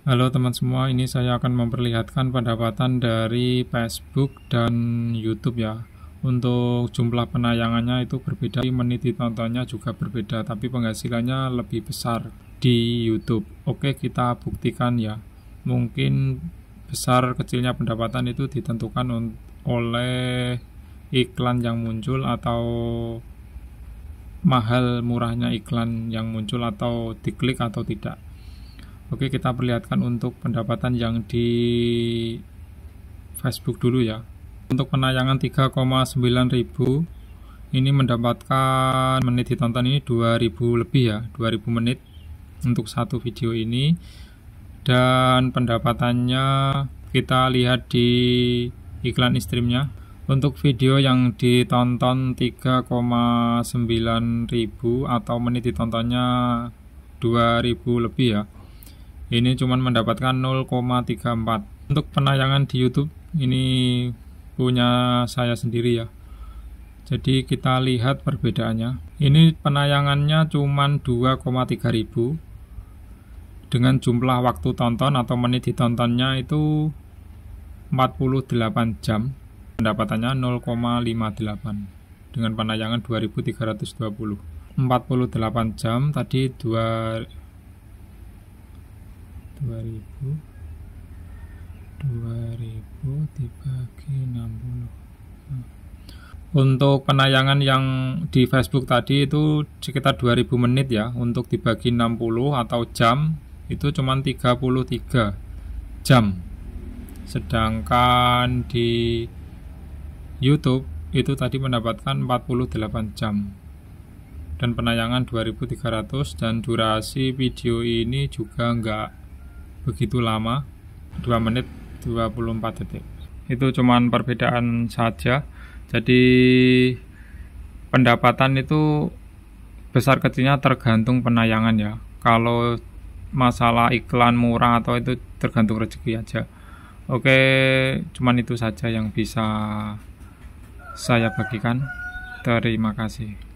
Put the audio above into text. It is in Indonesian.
Halo teman semua, ini saya akan memperlihatkan pendapatan dari Facebook dan YouTube ya. Untuk jumlah penayangannya itu berbeda, menit ditontonnya juga berbeda, tapi penghasilannya lebih besar di YouTube. Oke, kita buktikan ya. Mungkin besar kecilnya pendapatan itu ditentukan oleh iklan yang muncul atau mahal murahnya iklan yang muncul atau diklik atau tidak. Oke, kita perlihatkan untuk pendapatan yang di Facebook dulu ya. Untuk penayangan 3,9 ribu, ini mendapatkan menit ditonton ini 2000 lebih ya, 2000 menit untuk satu video ini. Dan pendapatannya kita lihat di iklan streamnya untuk video yang ditonton 3,9 ribu atau menit ditontonnya 2000 lebih ya ini cuma mendapatkan 0,34 untuk penayangan di YouTube ini punya saya sendiri ya jadi kita lihat perbedaannya ini penayangannya cuma 2,3 ribu dengan jumlah waktu tonton atau menit ditontonnya itu 48 jam pendapatannya 0,58 dengan penayangan 2320 48 jam tadi 2 2000 2000 dibagi 60 untuk penayangan yang di Facebook tadi itu sekitar 2000 menit ya untuk dibagi 60 atau jam itu cuma 33 jam sedangkan di YouTube itu tadi mendapatkan 48 jam dan penayangan 2300 dan durasi video ini juga enggak begitu lama 2 menit 24 detik itu cuman perbedaan saja jadi pendapatan itu besar kecilnya tergantung penayangan ya kalau masalah iklan murah atau itu tergantung rezeki aja oke cuman itu saja yang bisa saya bagikan terima kasih